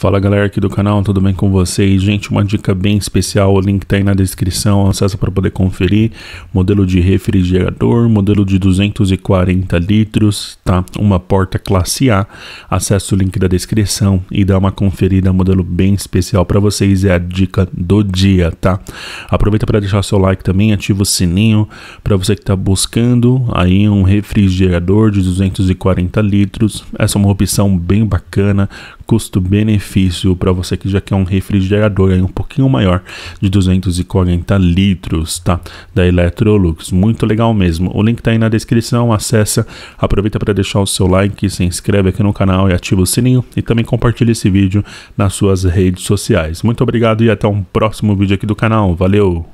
Fala galera aqui do canal, tudo bem com vocês? Gente, uma dica bem especial, o link tá aí na descrição, acessa para poder conferir. Modelo de refrigerador, modelo de 240 litros, tá? Uma porta classe A. Acesse o link da descrição e dá uma conferida, modelo bem especial para vocês, é a dica do dia, tá? Aproveita para deixar seu like também, ativa o sininho para você que tá buscando aí um refrigerador de 240 litros. Essa é uma opção bem bacana, custo-benefício para você que já quer um refrigerador aí um pouquinho maior de 240 litros, tá? Da Electrolux, muito legal mesmo. O link tá aí na descrição, acessa, aproveita para deixar o seu like, se inscreve aqui no canal e ativa o sininho e também compartilha esse vídeo nas suas redes sociais. Muito obrigado e até um próximo vídeo aqui do canal. Valeu!